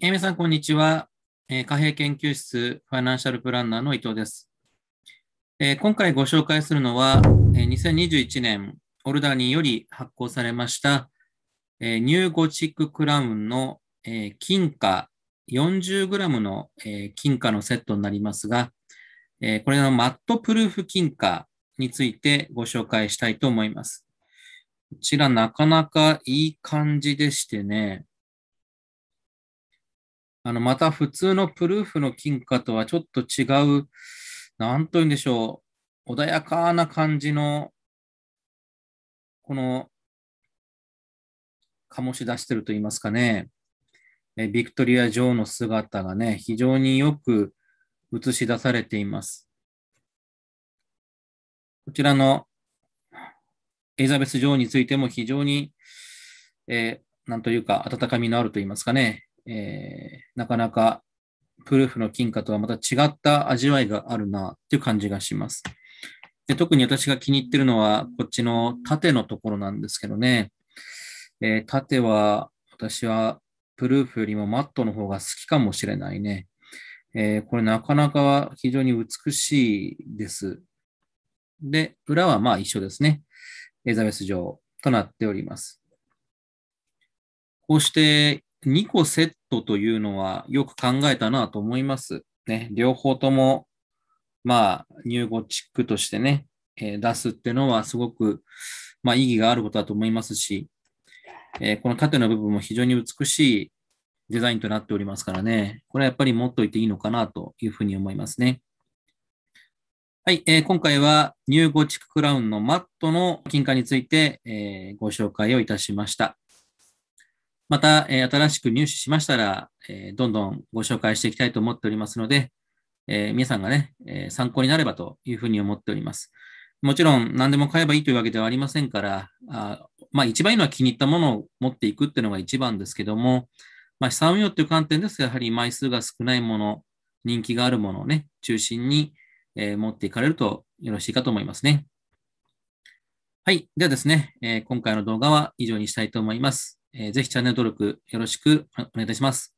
えー、皆さん、こんにちは。えー、貨幣研究室ファイナンシャルプランナーの伊藤です。えー、今回ご紹介するのは、えー、2021年オルダーニーより発行されました、えー、ニューゴチッククラウンの、えー、金貨 40g の、えー、金貨のセットになりますが、えー、これのマットプルーフ金貨についてご紹介したいと思います。こちらなかなかいい感じでしてね、あの、また普通のプルーフの金貨とはちょっと違う、なんと言うんでしょう、穏やかな感じの、この、醸し出してると言いますかね、えビクトリア女王の姿がね、非常によく映し出されています。こちらのエリザベス女王についても非常に、えー、なんというか、温かみのあると言いますかね、えー、なかなかプルーフの金貨とはまた違った味わいがあるなっていう感じがします。で特に私が気に入ってるのは、こっちの縦のところなんですけどね。えー、縦は、私はプルーフよりもマットの方が好きかもしれないね。えー、これなかなか非常に美しいです。で、裏はまあ一緒ですね。エリザベス城となっております。こうして2個セットというのはよく考えたなと思います。ね、両方とも、まあ、ニューゴチックとしてね、えー、出すってのはすごく、まあ、意義があることだと思いますし、えー、この縦の部分も非常に美しいデザインとなっておりますからね、これはやっぱり持っといていいのかなというふうに思いますね。はい、えー、今回はニューゴチッククラウンのマットの金貨について、えー、ご紹介をいたしました。また、え新しく入手しましたら、えどんどんご紹介していきたいと思っておりますので、え皆さんがね、え参考になればというふうに思っております。もちろん何でも買えばいいというわけではありませんから、あまあ一番いいのは気に入ったものを持っていくっていうのが一番ですけども、まあ資産運用っていう観点ですが、やはり枚数が少ないもの、人気があるものをね、中心に、え持っていかれるとよろしいかと思いますね。はい。ではですね、え今回の動画は以上にしたいと思います。えー、ぜひチャンネル登録よろしくお願いいたします。